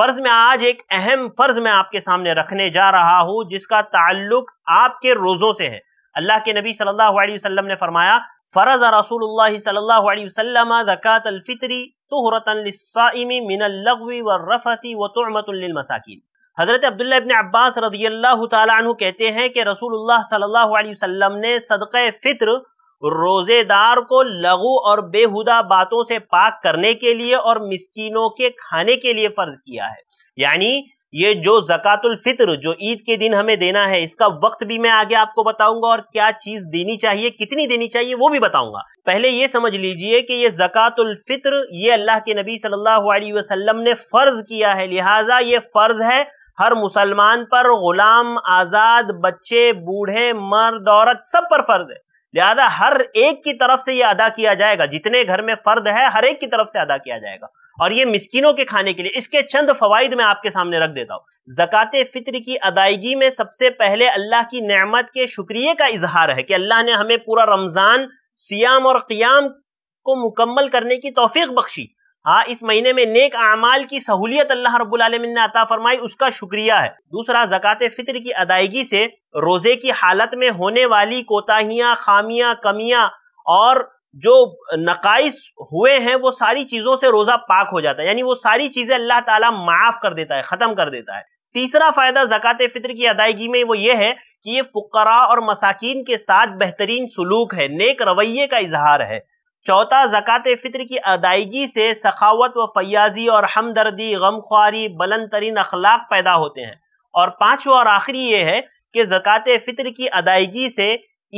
फर्ज में आज एक अहम फर्ज मैं आपके सामने रखने जा रहा हूं जिसका ताल्लुक आपके रोजों से है अल्लाह के नबी सल्लल्लाहु अलैहि वसल्लम ने फरमाया फरज रसूल सल्लल्लाहु अलैहि वसल्लम ज़कात अलफित्री तुहरतन लिस्साइमी मिन अल्लग्वी वर्रफति व तुअमतुन लिलमसाकिन हज़रत अब्दुल्ला इब्न अब्बास रज़ी अल्लाह तआला कहते हैं कि रसूलुल्लाह सल्लल्लाहु अलैहि वसल्लम ने सदक़े फित्र रोजेदार को लघु और बेहुदा बातों से पाक करने के लिए और मिसकिनों के खाने के लिए फर्ज किया है यानी ये जो जक़ातुल जो ईद के दिन हमें देना है इसका वक्त भी मैं आगे आपको बताऊंगा और क्या चीज देनी चाहिए कितनी देनी चाहिए वो भी बताऊंगा पहले ये समझ लीजिए कि ये जक़ातुल ये अल्लाह के नबी सल्लल्लाहु अलैहि वसल्लम ने फर्ज किया है लिहाजा ये फर्ज है हर मुसलमान पर गुलाम आजाद बच्चे बूढ़े मर्द औरत सब पर फर्ज है लिहाजा हर एक की तरफ से यह अदा किया जाएगा जितने घर में फर्द है हर एक की तरफ से अदा किया जाएगा और ये मिस्किनों के खाने के लिए इसके चंद फवाइद में आपके सामने रख देता हूँ जक़ात फित्र की अदायगी में सबसे पहले अल्लाह की नमत के शुक्रिय का इजहार है कि अल्लाह ने हमें पूरा रमज़ान सियाम और क़ियाम को मुकम्मल करने की तोफ़ी बख्शी हाँ इस महीने में नेक अमाल की सहूलियत अल्लाह रबालमीन ने अता फरमाई उसका शुक्रिया है दूसरा जक़ात फित्र की अदायगी से रोज़े की हालत में होने वाली कोताहियाँ खामियाँ कमियाँ और जो नकाइस हुए हैं वो सारी चीज़ों से रोज़ा पाक हो जाता है यानी वो सारी चीज़ें अल्लाह ताला माफ़ कर देता है ख़त्म कर देता है तीसरा फ़ायदा ज़क़़त फ़ितर की अदायगी में वो ये है कि ये फ़ुकरा और मसाकिन के साथ बेहतरीन सलूक है नेक रवैये का इजहार है चौथा ज़क़़त फ़ित्र की अदायगी से सखावत व फयाजी और हमदर्दी गमख्वारी बुलंद तरीन अखलाक पैदा होते हैं और पाँचवा और आखिरी ये है कि ज़क़़त फ़ित्र की अदायगी से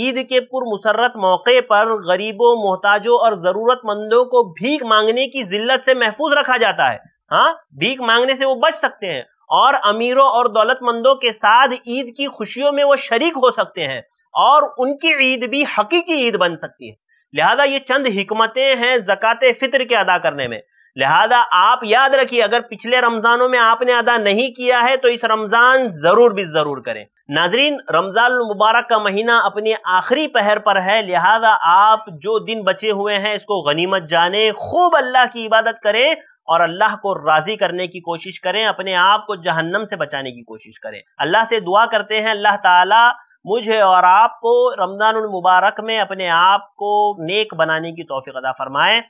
ईद के पुरमसरत मौके पर गरीबों मोहताजों और ज़रूरतमंदों को भीख मांगने की जिल्लत से महफूज रखा जाता है हाँ भीख मांगने से वो बच सकते हैं और अमीरों और दौलतमंदों के साथ ईद की खुशियों में वो शरीक हो सकते हैं और उनकी ईद भी हकीकी ईद बन सकती है लिहाजा ये चंद हमतें हैं जक़ात फितर के अदा करने में लिहाजा आप याद रखिए अगर पिछले रमजानों में आपने अदा नहीं किया है तो इस रमजान जरूर भी जरूर करें नाजरीन रमजान मुबारक का महीना अपने आखिरी पहर पर है लिहाजा आप जो दिन बचे हुए हैं इसको गनीमत जाने खूब अल्लाह की इबादत करें और अल्लाह को राजी करने की कोशिश करें अपने आप को जहन्नम से बचाने की कोशिश करें अल्लाह से दुआ करते हैं अल्लाह तला मुझे और आपको रमजान मुबारक में अपने आप को नेक बनाने की तोफ़ी अदा फरमाएं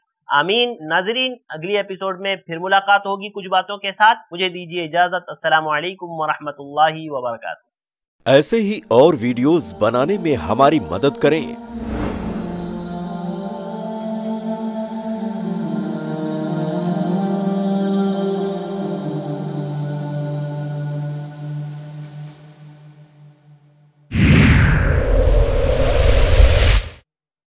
आमीन नाजरीन अगली एपिसोड में फिर मुलाकात होगी कुछ बातों के साथ मुझे दीजिए इजाज़त असल वरहमल वबरक ऐसे ही और वीडियोस बनाने में हमारी मदद करें